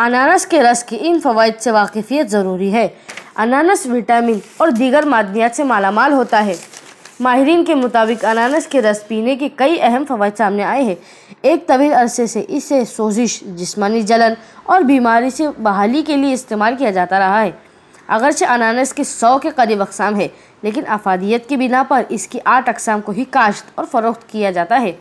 अनारस के रस की इन फ़वाद से वाकफियत ज़रूरी है अनानस विटामिन और दीगर मादनियात से मालामाल होता है माहरीन के मुताबिक अनानस के रस पीने के कई अहम फ़वाद सामने आए हैं एक तवील अरसे से इसे सोजिश जिसमानी जलन और बीमारी से बहाली के लिए इस्तेमाल किया जाता रहा है अगरचे अनानस के सौ के करीब अकसाम है लेकिन अफादियत की बिना पर इसकी आठ अकसाम को ही काश्त और फ़रोख्त किया जाता है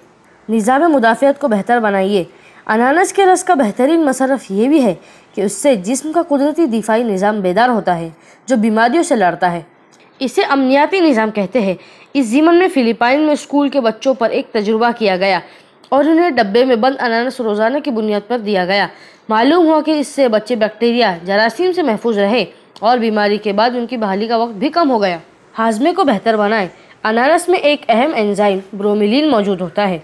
निज़ाम मुदाफ़त को बेहतर बनाइए अनानास के रस का बेहतरीन मसरफ ये भी है कि उससे जिस्म का कुदरती दिफाई निज़ाम बेदार होता है जो बीमारियों से लड़ता है इसे अमनियाती निज़ाम कहते हैं इस जीवन में फ़िलिपाइन में स्कूल के बच्चों पर एक तजुर्बा किया गया और उन्हें डब्बे में बंद अनानास रोज़ाना की बुनियाद पर दिया गया मालूम हुआ कि इससे बच्चे बैक्टीरिया जरासीम से महफूज रहे और बीमारी के बाद उनकी बहाली का वक्त भी कम हो गया हाजमे को बेहतर बनाए अनारस में एक अहम एंजाइम ब्रोमिलीन मौजूद होता है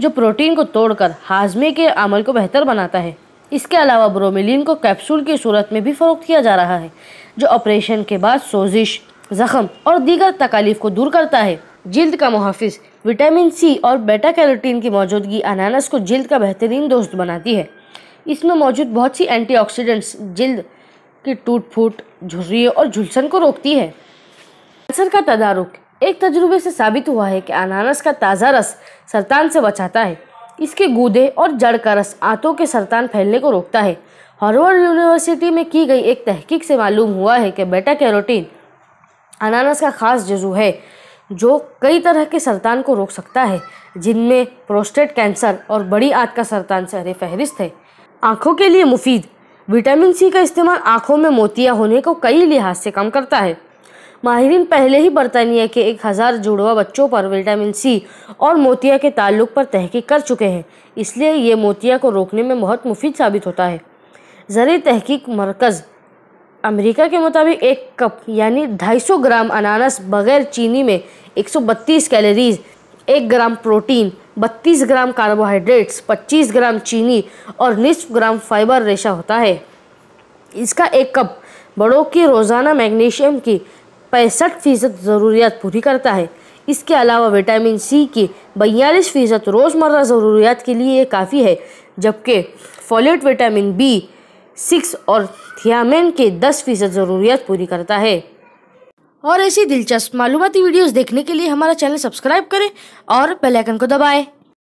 जो प्रोटीन को तोड़कर हाजमे के अमल को बेहतर बनाता है इसके अलावा ब्रोमिलिन को कैप्सूल की सूरत में भी फ़रोख किया जा रहा है जो ऑपरेशन के बाद सोजिश ज़ख़म और दीगर तकालीफ को दूर करता है जल्द का मुहाफ़ विटामिन सी और बेटा कैरोटीन की मौजूदगी अनानस को जल्द का बेहतरीन दोस्त बनाती है इसमें मौजूद बहुत सी एंटीऑक्सीडेंट्स जल्द की टूट फूट झुर्रियों और झुलसन को रोकती है कैंसर का तदारुक एक तजुर्बे से साबित हुआ है कि अनानास का ताज़ा रस सरतान से बचाता है इसके गूदे और जड़ का रस आंतों के सरतान फैलने को रोकता है हॉर्वर्ड यूनिवर्सिटी में की गई एक तहकीक से मालूम हुआ है कि बेटा कैरोटीन अनानास का खास जजू है जो कई तरह के सरतान को रोक सकता है जिनमें प्रोस्टेट कैंसर और बड़ी आंत का सरतान से सर फहरिस्त है आँखों के लिए मुफीद विटामिन सी का इस्तेमाल आँखों में मोतिया होने को कई लिहाज से कम करता है माहरीन पहले ही बरतानिया के एक हज़ार जुड़वा बच्चों पर विटामिन सी और मोतिया के ताल्लुक पर तहकीक कर चुके हैं इसलिए ये मोतिया को रोकने में बहुत मुफीद साबित होता है ज़र तहकीक मरकज़ अमेरिका के मुताबिक एक कप यानी 250 ग्राम अनानास बगैर चीनी में 132 कैलोरीज एक ग्राम प्रोटीन 32 ग्राम कार्बोहाइड्रेट्स 25 ग्राम चीनी और निसफ ग्राम फाइबर रेशा होता है इसका एक कप बड़ों की रोज़ाना मैग्नीशियम की पैंसठ फीसद ज़रूरियात पूरी करता है इसके अलावा विटामिन सी की बयालीस फीसद रोज़मर्रा ज़रूरियात के लिए काफ़ी है जबकि फॉलेट विटामिन बी सिक्स और थियामिन के दस फीसद ज़रूरियात पूरी करता है और ऐसी दिलचस्प मालूमती वीडियोस देखने के लिए हमारा चैनल सब्सक्राइब करें और बेल आइकन को दबाएं